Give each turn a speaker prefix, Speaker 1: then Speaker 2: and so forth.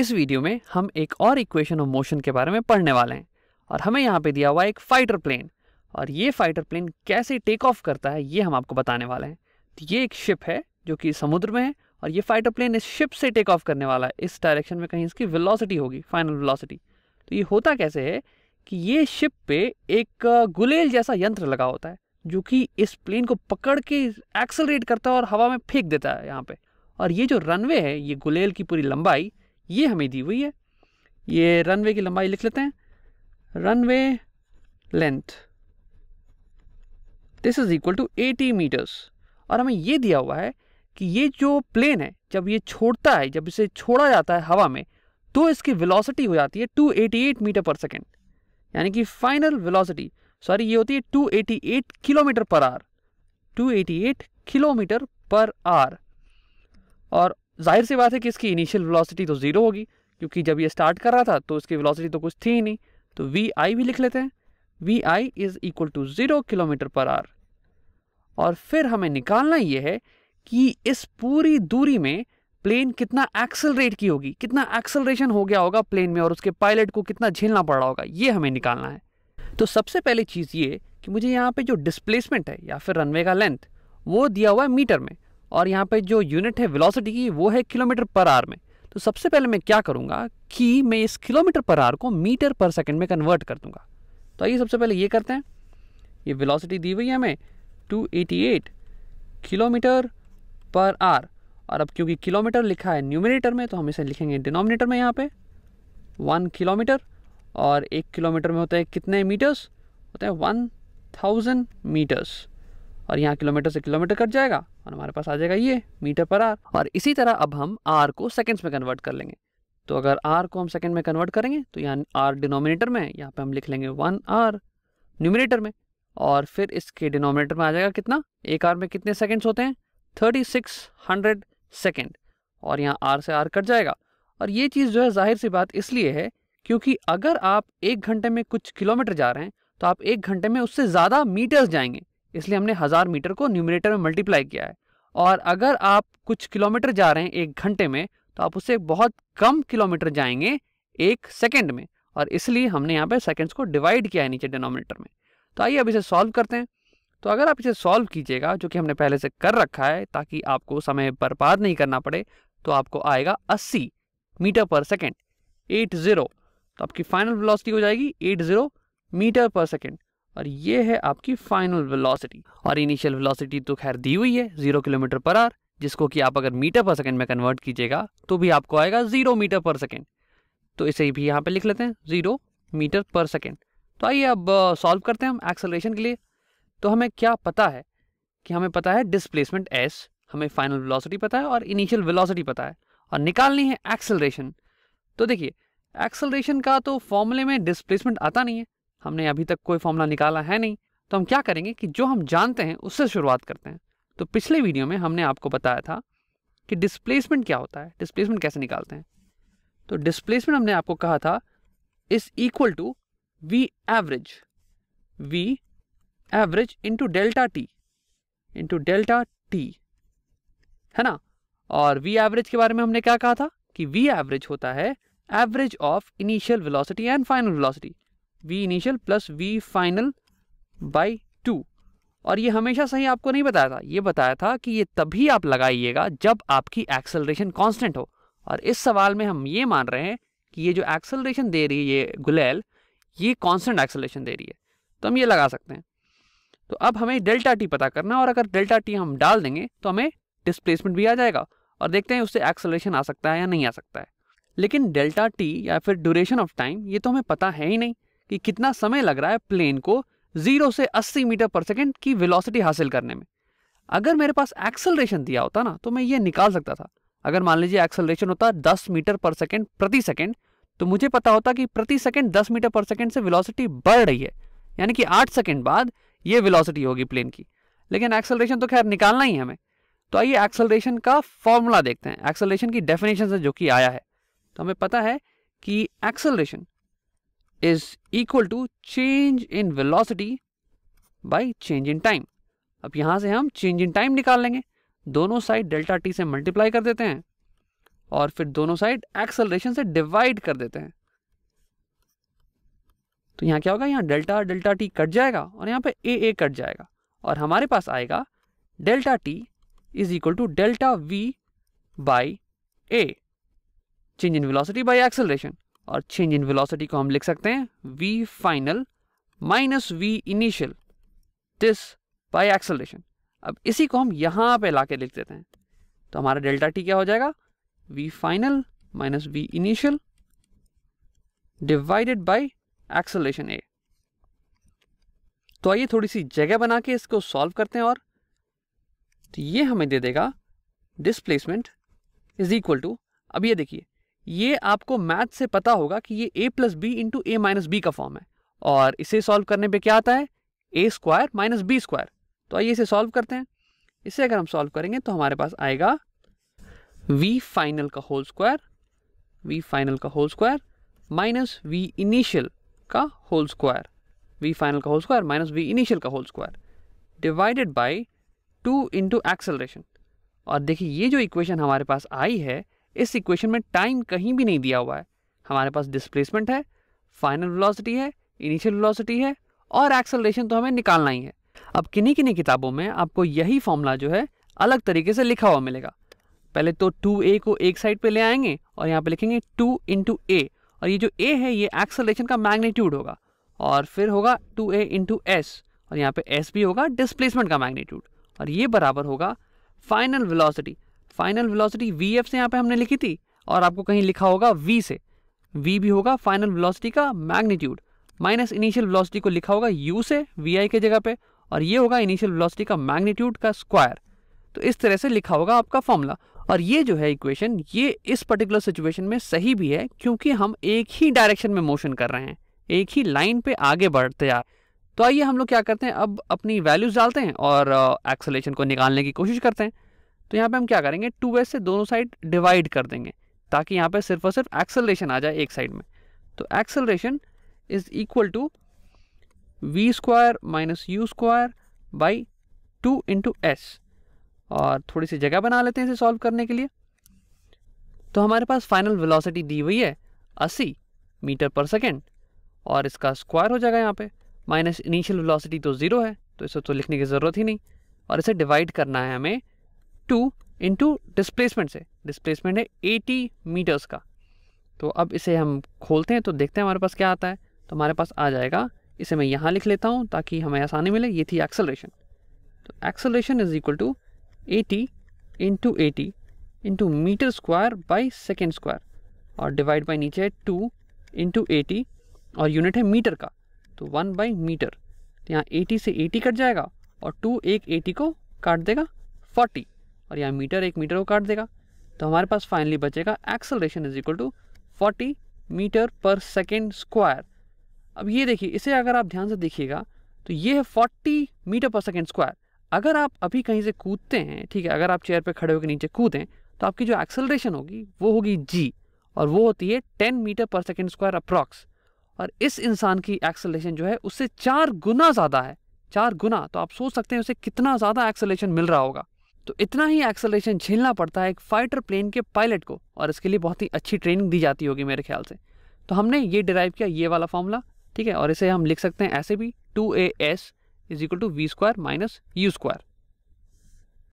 Speaker 1: इस वीडियो में हम एक और इक्वेशन ऑफ मोशन के बारे में पढ़ने वाले हैं और हमें यहाँ पे दिया हुआ एक फाइटर प्लेन और ये फाइटर प्लेन कैसे टेक ऑफ करता है ये हम आपको बताने वाले हैं तो ये एक शिप है जो कि समुद्र में है और ये फाइटर प्लेन इस शिप से टेक ऑफ करने वाला है इस डायरेक्शन में कहीं इसकी विलॉसिटी होगी फाइनल वेलोसिटी तो ये होता कैसे है कि ये शिप पे एक गुलेल जैसा यंत्र लगा होता है जो कि इस प्लेन को पकड़ के एक्सलरेट करता है और हवा में फेंक देता है यहाँ पे और ये जो रनवे है ये गुलेल की पूरी लंबाई ये हमें दी हुई है ये रनवे की लंबाई लिख लेते हैं runway length this is equal to 80 meters और हमें ये दिया हुआ है कि ये जो प्लेन है जब ये छोड़ता है जब इसे छोड़ा जाता है हवा में तो इसकी वेलोसिटी हो जाती है 288 मीटर पर सेकेंड यानी कि फाइनल वेलोसिटी सॉरी ये होती है 288 kilometre per are 288 kilometre per hour और जाहिर सी बात है कि इसकी इनिशियल वेलोसिटी तो ज़ीरो होगी क्योंकि जब ये स्टार्ट कर रहा था तो इसकी वेलोसिटी तो कुछ थी ही नहीं तो वी आई भी लिख लेते हैं V I is equal to zero kilometer per hour और फिर हमें निकालना ये है कि इस पूरी दूरी में प्लेन कितना एक्सलरेट की होगी कितना एक्सलरेशन हो गया होगा प्लेन में और उसके पायलट को कितना झेलना पड़ रहा होगा ये हमें निकालना है तो सबसे पहली चीज़ ये कि मुझे यहाँ पे जो डिस्प्लेसमेंट है या फिर रनवे का लेंथ वो दिया हुआ है मीटर में और यहाँ पे जो यूनिट है वेलोसिटी की वो है किलोमीटर पर आर में तो सबसे पहले मैं क्या करूँगा कि मैं इस किलोमीटर पर आर को मीटर पर सेकेंड में कन्वर्ट कर दूँगा तो आइए सबसे पहले ये करते हैं ये वेलोसिटी दी हुई है हमें 288 किलोमीटर पर आर और अब क्योंकि किलोमीटर लिखा है न्यूमिनेटर में तो हम इसे लिखेंगे डिनोमिनेटर में यहाँ पे वन किलोमीटर और एक किलोमीटर में होता है कितने मीटर्स होते हैं वन थाउजेंड मीटर्स और यहाँ किलोमीटर से किलोमीटर कट जाएगा और हमारे पास आ जाएगा ये मीटर पर आर और इसी तरह अब हम आर को सेकेंड्स में कन्वर्ट कर लेंगे तो अगर आर को हम सेकेंड में कन्वर्ट करेंगे तो यहाँ आर डिनोमिनेटर में यहाँ पे हम लिख लेंगे वन आर न्यूमिनेटर में और फिर इसके डिनोमिनेटर में आ जाएगा कितना एक आर में कितने सेकेंड्स होते हैं थर्टी सिक्स हंड्रेड सेकेंड और यहाँ आर से आर कट जाएगा और ये चीज़ जो है जाहिर सी बात इसलिए है क्योंकि अगर आप एक घंटे में कुछ किलोमीटर जा रहे हैं तो आप एक घंटे में उससे ज़्यादा मीटर्स जाएंगे इसलिए हमने हज़ार मीटर को न्यूमिनेटर में मल्टीप्लाई किया है और अगर आप कुछ किलोमीटर जा रहे हैं एक घंटे में तो आप उससे बहुत कम किलोमीटर जाएंगे एक सेकेंड में और इसलिए हमने यहाँ पर सेकेंड्स को डिवाइड किया है नीचे डिनोमिनेटर में तो आइए अब इसे सॉल्व करते हैं तो अगर आप इसे सॉल्व कीजिएगा जो कि हमने पहले से कर रखा है ताकि आपको समय बर्बाद नहीं करना पड़े तो आपको आएगा 80 metre per second eight zero तो आपकी फाइनल वेलोसिटी हो जाएगी eight zero meter per second और ये है आपकी फाइनल वेलोसिटी और इनिशियल वेलोसिटी तो खैर दी हुई है जीरो किलोमीटर पर आर जिसको कि आप अगर मीटर पर सेकंड में कन्वर्ट कीजिएगा तो भी आपको आएगा जीरो मीटर पर सेकेंड तो इसे भी यहाँ पे लिख लेते हैं जीरो मीटर पर सेकेंड तो आइए अब सॉल्व करते हैं हम एक्सलेशन के लिए तो हमें क्या पता है कि हमें पता है डिसप्लेसमेंट एस हमें फाइनल वेलोसिटी पता है और इनिशियल वेलोसिटी पता है और निकालनी है एक्सलेशन तो देखिए एक्सलेशन का तो फॉर्मूले में डिसप्लेसमेंट आता नहीं है हमने अभी तक कोई फॉर्मूला निकाला है नहीं तो हम क्या करेंगे कि जो हम जानते हैं उससे शुरुआत करते हैं तो पिछले वीडियो में हमने आपको बताया था कि डिस्प्लेसमेंट क्या होता है डिस्प्लेसमेंट कैसे निकालते हैं तो डिस्प्लेसमेंट हमने आपको कहा था is equal to V average V average into delta T into delta T है ना और वी एवरेज के बारे में हमने क्या कहा था कि वी एवरेज होता है average of initial velocity and final velocity V initial plus V final by two और ये हमेशा सही आपको नहीं बताया था ये बताया था कि ये तभी आप लगाइएगा जब आपकी एक्सेलरेशन कांस्टेंट हो और इस सवाल में हम ये मान रहे हैं कि ये जो एक्सेलरेशन दे रही है ये गुलेल ये कांस्टेंट एक्सेलरेशन दे रही है तो हम ये लगा सकते हैं तो अब हमें डेल्टा टी पता करना है और अगर डेल्टा टी हम डाल देंगे तो हमें डिस्प्लेसमेंट भी आ जाएगा और देखते हैं उससे एक्सेलरेशन आ सकता है या नहीं आ सकता है लेकिन डेल्टा टी या फिर ड्यूरेशन ऑफ टाइम ये तो हमें पता है ही नहीं कि कितना समय लग रहा है प्लेन को जीरो से अस्सी मीटर पर सेकेंड की वेलोसिटी हासिल करने में अगर मेरे पास एक्सेलरेशन दिया होता ना तो मैं ये निकाल सकता था अगर मान लीजिए एक्सेलरेशन होता दस मीटर पर सेकेंड प्रति सेकेंड तो मुझे पता होता कि प्रति सेकेंड 10 मीटर पर सेकेंड से वेलोसिटी बढ़ रही है यानी कि 8 सेकेंड बाद ये वेलोसिटी होगी प्लेन की लेकिन एक्सेलरेशन तो खैर निकालना ही है हमें तो आइए एक्सेलरेशन का फॉर्मूला देखते हैं एक्सेलरेशन की डेफिनेशन से जो कि आया है तो हमें पता है कि acceleration is equal to change in velocity by change in time अब यहां से हम चेंज इन टाइम निकाल लेंगे दोनों साइड डेल्टा टी से मल्टीप्लाई कर देते हैं और फिर दोनों साइड एक्सलरेशन से डिवाइड कर देते हैं तो यहाँ क्या होगा यहाँ डेल्टा डेल्टा टी कट जाएगा और यहां पे ए ए कट जाएगा और हमारे पास आएगा delta T is equal to delta V by A change in velocity by acceleration और चेंज इन वेलोसिटी को हम लिख सकते हैं v final minus v initial this by acceleration अब इसी को हम यहां पे लाके लिख देते हैं तो हमारा डेल्टा टी क्या हो जाएगा v final minus v initial divided by acceleration a तो आइए थोड़ी सी जगह बना के इसको सॉल्व करते हैं और तो ये हमें दे देगा डिस्प्लेसमेंट इज इक्वल टू अब ये देखिए ये आपको मैथ से पता होगा कि ये a plus b into a minus b का फॉर्म है और इसे सॉल्व करने पे क्या आता है a square minus b square तो आइए इसे सॉल्व करते हैं इसे अगर हम सॉल्व करेंगे तो हमारे पास आएगा वी फाइनल का होल स्क्वायर वी फाइनल का whole square minus v initial का होल स्क्वायर वी फाइनल का whole square minus v initial का whole square divided by two into acceleration और देखिए ये जो इक्वेशन हमारे पास आई है इस इक्वेशन में टाइम कहीं भी नहीं दिया हुआ है हमारे पास डिस्प्लेसमेंट है फाइनल वेलोसिटी है इनिशियल वेलोसिटी है और एक्सेलरेशन तो हमें निकालना ही है अब किन्हीं किन्हीं किताबों में आपको यही फॉर्मूला जो है अलग तरीके से लिखा हुआ मिलेगा पहले तो टू ए को एक साइड पे ले आएंगे और यहाँ पे लिखेंगे टू इंटू ए और ये जो ए है ये एक्सेलरेशन का मैग्नीट्यूड होगा और फिर होगा टू ए इंटू एस और यहाँ पे एस भी होगा डिस्प्लेसमेंट का मैग्नीट्यूड और ये बराबर होगा final velocity final velocity v f से यहाँ पे हमने लिखी थी और आपको कहीं लिखा होगा वी से वी भी होगा फाइनल वेलोसिटी का मैग्नीट्यूड माइनस इनिशियल वेलोसिटी को लिखा होगा यू से वी आई के जगह पे और ये होगा इनिशियल वेलोसिटी का मैग्नीट्यूड का स्क्वायर तो इस तरह से लिखा होगा आपका फॉर्मूला और ये जो है इक्वेशन ये इस पर्टिकुलर सिचुएशन में सही भी है क्योंकि हम एक ही डायरेक्शन में मोशन कर रहे हैं एक ही लाइन पे आगे बढ़ते जा तो आइए हम लोग क्या करते हैं अब अपनी वैल्यूज डालते हैं और एक्सलेशन uh, को निकालने की कोशिश करते हैं तो यहाँ पे हम क्या करेंगे टू से दोनों साइड डिवाइड कर देंगे ताकि यहाँ पे सिर्फ और सिर्फ एक्सेलरेशन आ जाए एक साइड में तो acceleration is equal to v square minus u square by two into s और थोड़ी सी जगह बना लेते हैं इसे सॉल्व करने के लिए तो हमारे पास फाइनल वेलोसिटी दी हुई है अस्सी मीटर पर सेकेंड और इसका स्क्वायर हो जाएगा यहाँ पे माइनस इनिशियल वेलोसिटी तो ज़ीरो है तो इसे तो लिखने की ज़रूरत ही नहीं और इसे डिवाइड करना है हमें टू इंटू डिस्प्लेसमेंट से डिस्प्लेसमेंट है एटी मीटर्स का तो अब इसे हम खोलते हैं तो देखते हैं हमारे पास क्या आता है तो हमारे पास आ जाएगा इसे मैं यहाँ लिख लेता हूँ ताकि हमें आसानी मिले ये थी एक्सेलरेशन तो acceleration is equal to eighty into eighty into metre square by second square और डिवाइड बाई नीचे है टू इंटू एटी और यूनिट है मीटर का तो वन बाई मीटर तो यहाँ एटी से एटी कट जाएगा और टू एक एटी को काट देगा फोर्टी और यहाँ मीटर एक मीटर को काट देगा तो हमारे पास फाइनली बचेगा acceleration is equal to forty metre per second square अब ये देखिए इसे अगर आप ध्यान से देखिएगा तो ये है forty metre per second square अगर आप अभी कहीं से कूदते हैं ठीक है अगर आप चेयर पर खड़े होकर नीचे कूदें तो आपकी जो एक्सलेशन होगी वो होगी जी और वो होती है ten metre per second square approx और इस इंसान की एक्सलेशन जो है उससे चार गुना ज़्यादा है चार गुना तो आप सोच सकते हैं उसे कितना ज़्यादा एक्सलेशन मिल रहा होगा तो इतना ही एक्सलेशन झेलना पड़ता है एक फाइटर प्लेन के पायलट को और इसके लिए बहुत ही अच्छी ट्रेनिंग दी जाती होगी मेरे ख्याल से तो हमने ये डिराइव किया ये वाला फॉर्मूला ठीक है और इसे हम लिख सकते हैं ऐसे भी two a s is equal to v square minus u square